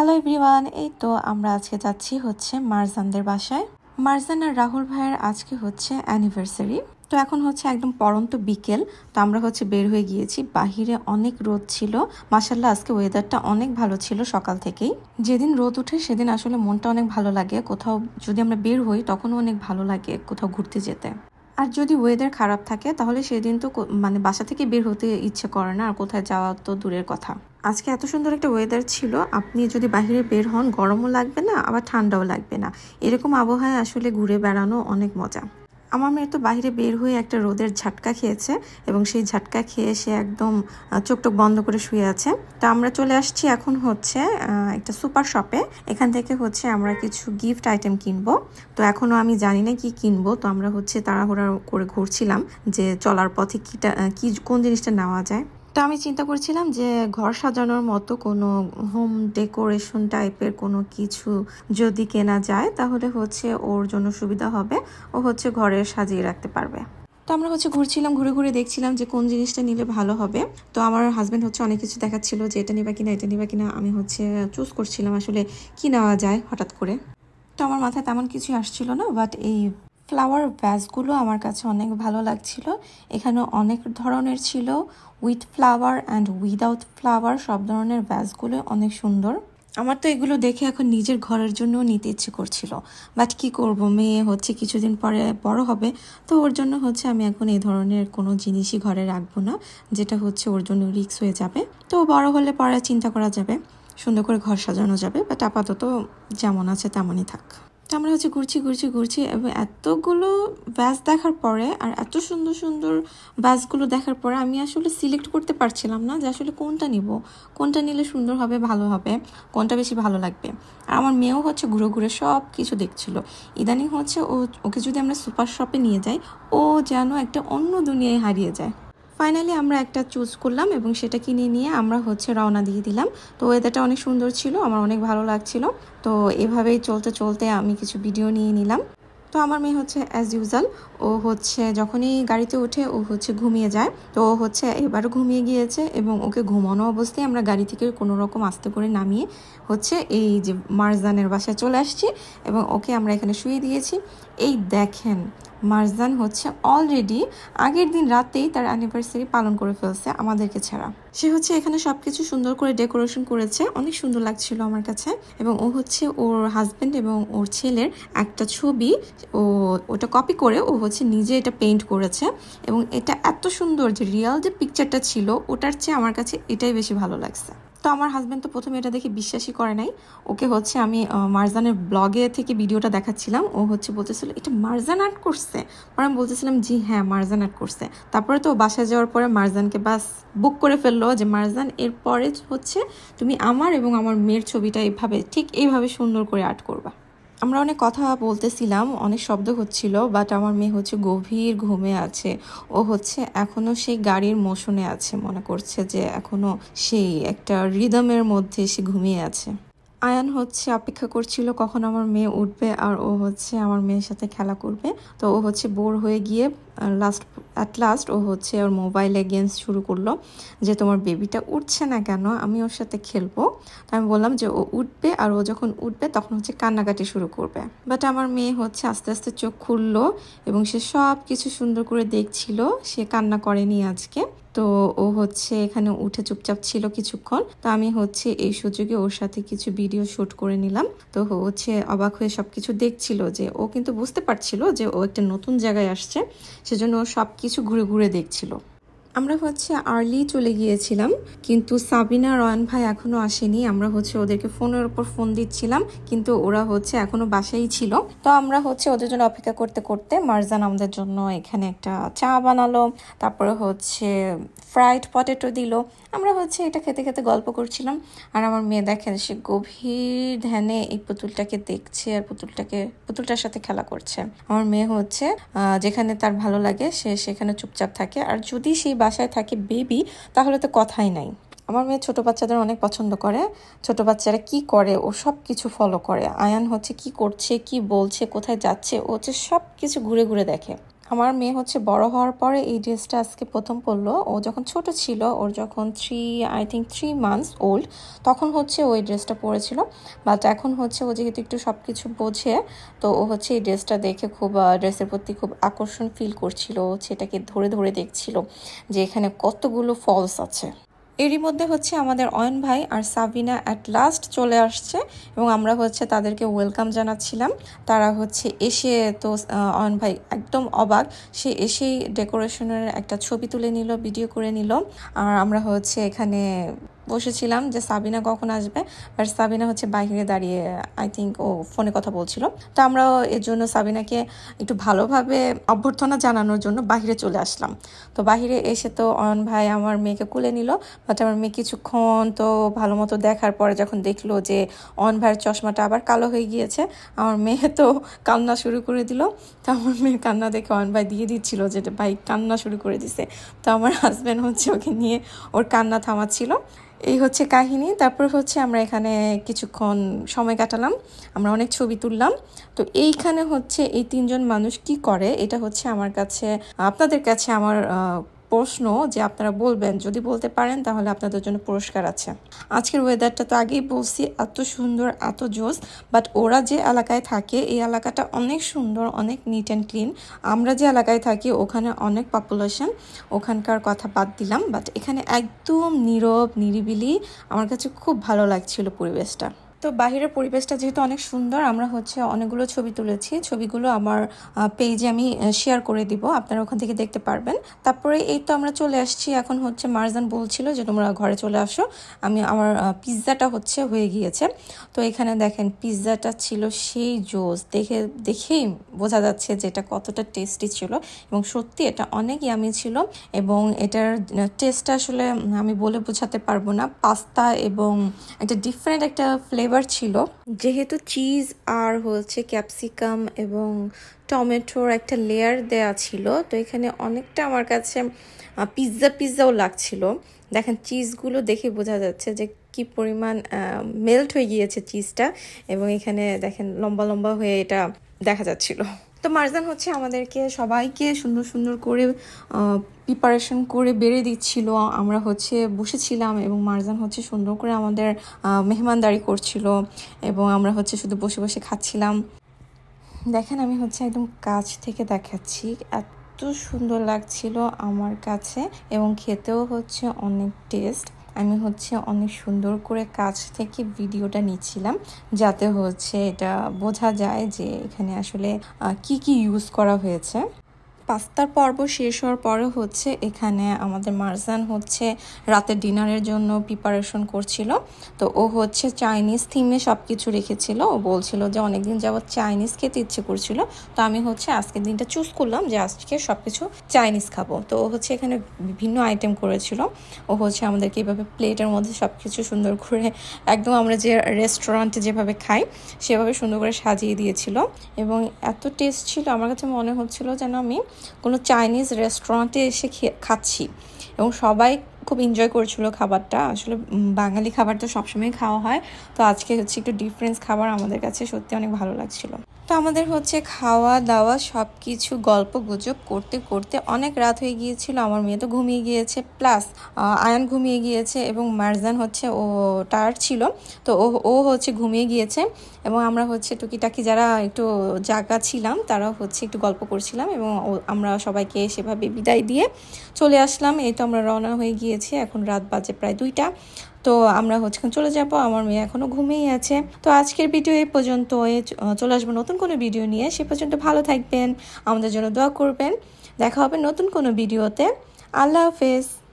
hello everyone এই তো আমরা আজকে যাচ্ছি হচ্ছে মারজানদের বাসায় মারজান আর রাহুল ভাইয়ের আজকে হচ্ছে অ্যানিভার্সারি তো এখন হচ্ছে একদম পরন্ত বিকেল তো আমরা হচ্ছে বের হয়ে গিয়েছি বাহিরে অনেক রোদ ছিল মাসাল্লাহ আজকে ওয়েদারটা অনেক ভালো ছিল সকাল থেকেই যেদিন রোদ উঠে সেদিন আসলে মনটা অনেক ভালো লাগে কোথাও যদি আমরা বের হই তখনও অনেক ভালো লাগে কোথাও ঘুরতে যেতে আর যদি ওয়েদার খারাপ থাকে তাহলে সেদিন তো মানে বাসা থেকে বের হতে ইচ্ছে করে না আর কোথায় যাওয়া তো দূরের কথা আজকে এত সুন্দর একটা ওয়েদার ছিল আপনি যদি বাহিরে বের হন গরমও লাগবে না আবার ঠান্ডাও লাগবে না এরকম আবহাওয়ায় আসলে ঘুরে বেড়ানো অনেক মজা আমার মেয়ে তো বাইরে বের হয়ে একটা রোদের ঝাটকা খেয়েছে এবং সেই ঝাটকা খেয়ে সে একদম চোখটোক বন্ধ করে শুয়ে আছে তো আমরা চলে আসছি এখন হচ্ছে একটা সুপার শপে এখান থেকে হচ্ছে আমরা কিছু গিফট আইটেম কিনবো তো এখনও আমি জানি না কি কিনবো তো আমরা হচ্ছে তাড়াহুড়া করে ঘুরছিলাম যে চলার পথে কীটা কী কোন জিনিসটা নেওয়া যায় তো আমি চিন্তা করছিলাম যে ঘর সাজানোর মতো কোনো হোম ডেকোরেশন টাইপের কোনো কিছু যদি কেনা যায় তাহলে হচ্ছে ওর জন্য সুবিধা হবে ও হচ্ছে ঘরে সাজিয়ে রাখতে পারবে তো আমরা হচ্ছে ঘুরছিলাম ঘুরে ঘুরে দেখছিলাম যে কোন জিনিসটা নিলে ভালো হবে তো আমার হাজব্যান্ড হচ্ছে অনেক কিছু দেখাচ্ছিল যে এটা নিবা কিনা এটা নিবা কিনা আমি হচ্ছে চুজ করছিলাম আসলে কি নেওয়া যায় হঠাৎ করে তো আমার মাথায় তেমন কিছুই আসছিল না বাট এই ফ্লাওয়ার ভ্যাসগুলো আমার কাছে অনেক ভালো লাগছিল এখানে অনেক ধরনের ছিল with flower and without flower সব ধরনের ভ্যাসগুলো অনেক সুন্দর আমার তো এগুলো দেখে এখন নিজের ঘরের জন্য নিতে ইচ্ছে করছিল বাট কি করব মেয়ে হচ্ছে কিছুদিন পরে বড় হবে তো ওর জন্য হচ্ছে আমি এখন এই ধরনের কোনো জিনিসই ঘরে রাখবো না যেটা হচ্ছে ওর জন্য রিক্স হয়ে যাবে তো বড় হলে পরে চিন্তা করা যাবে সুন্দর করে ঘর সাজানো যাবে বাট আপাতত যেমন আছে তেমনই থাক তো আমরা হচ্ছে ঘুরছি ঘুরছি ঘুরছি এবং এতগুলো ব্যাস দেখার পরে আর এত সুন্দর সুন্দর ব্যাসগুলো দেখার পরে আমি আসলে সিলেক্ট করতে পারছিলাম না যে আসলে কোনটা নিব কোনটা নিলে সুন্দর হবে ভালো হবে কোনটা বেশি ভালো লাগবে আর আমার মেয়েও হচ্ছে ঘুরে ঘুরে সব কিছু দেখছিল ইদানিং হচ্ছে ও ওকে যদি আমরা সুপার শপে নিয়ে যাই ও যেন একটা অন্য দুনিয়ায় হারিয়ে যায় ফাইনালি আমরা একটা চুজ করলাম এবং সেটা কিনে নিয়ে আমরা হচ্ছে রওনা দিয়ে দিলাম তো ওয়েদারটা অনেক সুন্দর ছিল আমার অনেক ভালো লাগছিল তো এভাবেই চলতে চলতে আমি কিছু ভিডিও নিয়ে নিলাম তো আমার মেয়ে হচ্ছে অ্যাজ ইউজাল ও হচ্ছে যখনই গাড়িতে ওঠে ও হচ্ছে ঘুমিয়ে যায় তো ও হচ্ছে এবারও ঘুমিয়ে গিয়েছে এবং ওকে ঘুমানো অবস্থায় আমরা গাড়ি থেকে কোনো রকম আস্তে করে নামিয়ে হচ্ছে এই যে মারজানের বাসায় চলে আসছি এবং ওকে আমরা এখানে শুয়ে দিয়েছি এই দেখেন মার্জান হচ্ছে অলরেডি আগের দিন রাতেই তার অ্যানিভার্সারি পালন করে ফেলছে আমাদেরকে ছাড়া সে হচ্ছে এখানে সব কিছু সুন্দর করে ডেকোরেশন করেছে অনেক সুন্দর লাগছিল আমার কাছে এবং ও হচ্ছে ওর হাজব্যান্ড এবং ওর ছেলের একটা ছবি ও ওটা কপি করে ও হচ্ছে নিজে এটা পেন্ট করেছে এবং এটা এত সুন্দর যে রিয়াল যে পিকচারটা ছিল ওটার চেয়ে আমার কাছে এটাই বেশি ভালো লাগছে তো আমার হাজব্যান্ড তো প্রথমে এটা দেখে বিশ্বাসই করে নাই ওকে হচ্ছে আমি মারজানের ব্লগে থেকে ভিডিওটা দেখাচ্ছিলাম ও হচ্ছে বলতেছিল এটা মারজান আর্ট করছে পরে আমি বলতেছিলাম জি হ্যাঁ মারজান আর্ট করছে তারপরে তো বাসায় যাওয়ার পরে মারজানকে বাস বুক করে ফেললো যে মারজান এরপরে হচ্ছে তুমি আমার এবং আমার মেয়ের ছবিটা এভাবে ঠিক এইভাবে সুন্দর করে আর্ট করবা আমরা অনেক কথা বলতেছিলাম অনেক শব্দ হচ্ছিল বাট আমার মেয়ে হচ্ছে গভীর ঘুমে আছে ও হচ্ছে এখনও সেই গাড়ির মোশনে আছে মনে করছে যে এখনও সেই একটা রিদমের মধ্যে সে ঘুমিয়ে আছে আয়ান হচ্ছে অপেক্ষা করছিল কখন আমার মেয়ে উঠবে আর ও হচ্ছে আমার মেয়ের সাথে খেলা করবে তো ও হচ্ছে বোর হয়ে গিয়ে লাস্ট অ্যাট লাস্ট ও হচ্ছে ওর মোবাইলে গেমস শুরু করলো যে তোমার বেবিটা উঠছে না কেন আমি ওর সাথে খেলবো তো আমি বললাম যে ও উঠবে আর ও যখন উঠবে তখন হচ্ছে কান্নাকাটি শুরু করবে বাট আমার মেয়ে হচ্ছে আস্তে আস্তে চোখ খুললো এবং সে সব কিছু সুন্দর করে দেখছিল সে কান্না করেনি আজকে তো ও হচ্ছে এখানে উঠে চুপচাপ ছিল কিছুক্ষণ তো আমি হচ্ছে এই সুযোগে ওর সাথে কিছু ভিডিও শ্যুট করে নিলাম তো হচ্ছে অবাক হয়ে সব কিছু দেখছিল যে ও কিন্তু বুঝতে পারছিল যে ও একটা নতুন জায়গায় আসছে সেজন্য ও সব কিছু ঘুরে ঘুরে দেখছিল আমরা হচ্ছে আর্লি চলে গিয়েছিলাম কিন্তু সাবিনা রয়ান ভাই এখনো আসেনি আমরা হচ্ছে ওদেরকে ফোনের উপর ফোন দিচ্ছিলাম কিন্তু ওরা হচ্ছে এখনো বাসাই ছিল তো আমরা হচ্ছে ওদের জন্য অপেক্ষা করতে করতে মারজান আমাদের জন্য এখানে একটা চা বানালো তারপরে হচ্ছে ফ্রাইড পটেটো দিল আমরা হচ্ছে এটা খেতে খেতে গল্প করছিলাম আর আমার মেয়ে দেখেন সে গভীর ধ্যানে এই পুতুলটাকে দেখছে আর পুতুলটাকে পুতুলটার সাথে খেলা করছে আমার মেয়ে হচ্ছে যেখানে তার ভালো লাগে সে সেখানে চুপচাপ থাকে আর যদি সেই বাসায় থাকে বেবি তাহলে তো কথাই নাই আমার মেয়ে ছোটো বাচ্চাদের অনেক পছন্দ করে ছোট বাচ্চারা কি করে ও সব কিছু ফলো করে আয়ান হচ্ছে কি করছে কি বলছে কোথায় যাচ্ছে ও হচ্ছে সব কিছু ঘুরে ঘুরে দেখে আমার মেয়ে হচ্ছে বড় হওয়ার পরে এই ড্রেসটা আজকে প্রথম পরলো ও যখন ছোট ছিল ওর যখন three I think three months old তখন হচ্ছে ওই ড্রেসটা পরেছিল বাট এখন হচ্ছে ও যেহেতু একটু সব কিছু বোঝে তো ও হচ্ছে এই ড্রেসটা দেখে খুব ড্রেসের প্রতি খুব আকর্ষণ ফিল করছিল সেটাকে ধরে ধরে দেখছিল যে এখানে কতগুলো ফলস আছে এরই মধ্যে হচ্ছে আমাদের অয়ন ভাই আর সাবিনা অ্যাট লাস্ট চলে আসছে এবং আমরা হচ্ছে তাদেরকে ওয়েলকাম জানাচ্ছিলাম তারা হচ্ছে এসে তো অয়ন ভাই একদম অবাক সে এসেই ডেকোরেশনের একটা ছবি তুলে নিল ভিডিও করে নিল আর আমরা হচ্ছে এখানে বসেছিলাম যে সাবিনা কখন আসবে বাট সাবিনা হচ্ছে বাইরে দাঁড়িয়ে আই থিঙ্ক ও ফোনে কথা বলছিল তো আমরাও এর জন্য সাবিনাকে একটু ভালোভাবে অভ্যর্থনা জানানোর জন্য বাহিরে চলে আসলাম তো বাহিরে এসে তো অয়ন ভাই আমার মেয়েকে কুলে নিল বাট আমার মেয়ে কিছুক্ষণ তো ভালো মতো দেখার পরে যখন দেখলো যে অয়ন ভাইয়ের চশমাটা আবার কালো হয়ে গিয়েছে আমার মেয়ে তো কান্না শুরু করে দিল তো আমার মেয়ে কান্না দেখে অয়ন ভাই দিয়ে দিচ্ছিল যে ভাই কান্না শুরু করে দিছে তো আমার হাজব্যান্ড হচ্ছে ওকে নিয়ে ওর কান্না থামাচ্ছিল এই হচ্ছে কাহিনী তারপর হচ্ছে আমরা এখানে কিছুক্ষণ সময় কাটালাম আমরা অনেক ছবি তুললাম তো এইখানে হচ্ছে এই তিনজন মানুষ কি করে এটা হচ্ছে আমার কাছে আপনাদের কাছে আমার প্রশ্ন যে আপনারা বলবেন যদি বলতে পারেন তাহলে আপনাদের জন্য পুরস্কার আছে আজকের ওয়েদারটা তো আগেই বলছি এত সুন্দর এত জোস বাট ওরা যে এলাকায় থাকে এই এলাকাটা অনেক সুন্দর অনেক নিট অ্যান্ড ক্লিন আমরা যে এলাকায় থাকি ওখানে অনেক পপুলেশন ওখানকার কথা বাদ দিলাম বাট এখানে একদম নীরব নিরিবিলি আমার কাছে খুব ভালো লাগছিল পরিবেশটা তো বাহিরের পরিবেশটা যেহেতু অনেক সুন্দর আমরা হচ্ছে অনেকগুলো ছবি তুলেছি ছবিগুলো আমার পেজে আমি শেয়ার করে দিব আপনারা ওখান থেকে দেখতে পারবেন তারপরে এই তো আমরা চলে আসছি এখন হচ্ছে মারজান বলছিল যে তোমরা ঘরে চলে আসো আমি আমার পিৎজাটা হচ্ছে হয়ে গিয়েছে তো এখানে দেখেন পিৎজাটা ছিল সেই জোস দেখে দেখেই বোঝা যাচ্ছে যে এটা কতটা টেস্টি ছিল এবং সত্যি এটা অনেক ইয়ামি ছিল এবং এটার টেস্টটা আসলে আমি বলে বোঝাতে পারবো না পাস্তা এবং একটা ডিফারেন্ট একটা ফ্লেভার ফ্লেভার ছিল যেহেতু চিজ আর হচ্ছে ক্যাপসিকাম এবং টমেটোর একটা লেয়ার দেয়া ছিল তো এখানে অনেকটা আমার কাছে পিৎজা পিৎজাও লাগছিল দেখেন চিজগুলো দেখে বোঝা যাচ্ছে যে কি পরিমাণ মেল্ট হয়ে গিয়েছে চিজটা এবং এখানে দেখেন লম্বা লম্বা হয়ে এটা দেখা যাচ্ছিল তো মার্জান হচ্ছে আমাদেরকে সবাইকে সুন্দর সুন্দর করে প্রিপারেশন করে বেড়ে দিচ্ছিল আমরা হচ্ছে বসেছিলাম এবং মারজান হচ্ছে সুন্দর করে আমাদের মেহমানদারি করছিল এবং আমরা হচ্ছে শুধু বসে বসে খাচ্ছিলাম দেখেন আমি হচ্ছে একদম কাছ থেকে দেখাচ্ছি এত সুন্দর লাগছিল আমার কাছে এবং খেতেও হচ্ছে অনেক টেস্ট আমি হচ্ছে অনেক সুন্দর করে কাছ থেকে ভিডিওটা নিচ্ছিলাম যাতে হচ্ছে এটা বোঝা যায় যে এখানে আসলে কি কি ইউজ করা হয়েছে পাস্তার পর্ব শেষ হওয়ার পরে হচ্ছে এখানে আমাদের মারজান হচ্ছে রাতে ডিনারের জন্য প্রিপারেশন করছিল তো ও হচ্ছে চাইনিজ থিমে সব কিছু রেখেছিল ও বলছিল যে অনেকদিন যাবৎ চাইনিজ খেতে ইচ্ছে করছিল তো আমি হচ্ছে আজকের দিনটা চুজ করলাম যে আজকে সব কিছু চাইনিজ খাবো তো ও হচ্ছে এখানে বিভিন্ন আইটেম করেছিল ও হচ্ছে আমাদেরকে এভাবে প্লেটের মধ্যে সব কিছু সুন্দর করে একদম আমরা যে রেস্টুরেন্টে যেভাবে খাই সেভাবে সুন্দর করে সাজিয়ে দিয়েছিল এবং এত টেস্ট ছিল আমার কাছে মনে হচ্ছিল যেন আমি কোনো চাইনিজ রেস্টুরেন্টে এসে খাচ্ছি এবং সবাই খুব এনজয় করেছিল খাবারটা আসলে বাঙালি খাবার তো সবসময় খাওয়া হয় তো আজকে হচ্ছে একটু ডিফারেন্স খাবার আমাদের কাছে সত্যি অনেক ভালো লাগছিল তো আমাদের হচ্ছে খাওয়া দাওয়া সব কিছু গল্প গুজব করতে করতে অনেক রাত হয়ে গিয়েছিল আমার মেয়ে তো ঘুমিয়ে গিয়েছে প্লাস আয়ান ঘুমিয়ে গিয়েছে এবং মার্জান হচ্ছে ও টায়ার ছিল তো ও ও হচ্ছে ঘুমিয়ে গিয়েছে এবং আমরা হচ্ছে টুকিটাকি যারা একটু জাগা ছিলাম তারা হচ্ছে একটু গল্প করছিলাম এবং আমরা সবাইকে সেভাবে বিদায় দিয়ে চলে আসলাম এই তো আমরা রওনা হয়ে গিয়েছি এখন রাত বাজে প্রায় দুইটা তো আমরা হচ্ছে চলে যাব আমার মেয়ে এখনও ঘুমেই আছে তো আজকের ভিডিও এই পর্যন্ত চলে আসবো নতুন কোনো ভিডিও নিয়ে সে পর্যন্ত ভালো থাকবেন আমাদের জন্য দোয়া করবেন দেখা হবে নতুন কোনো ভিডিওতে আল্লাহ হাফেজ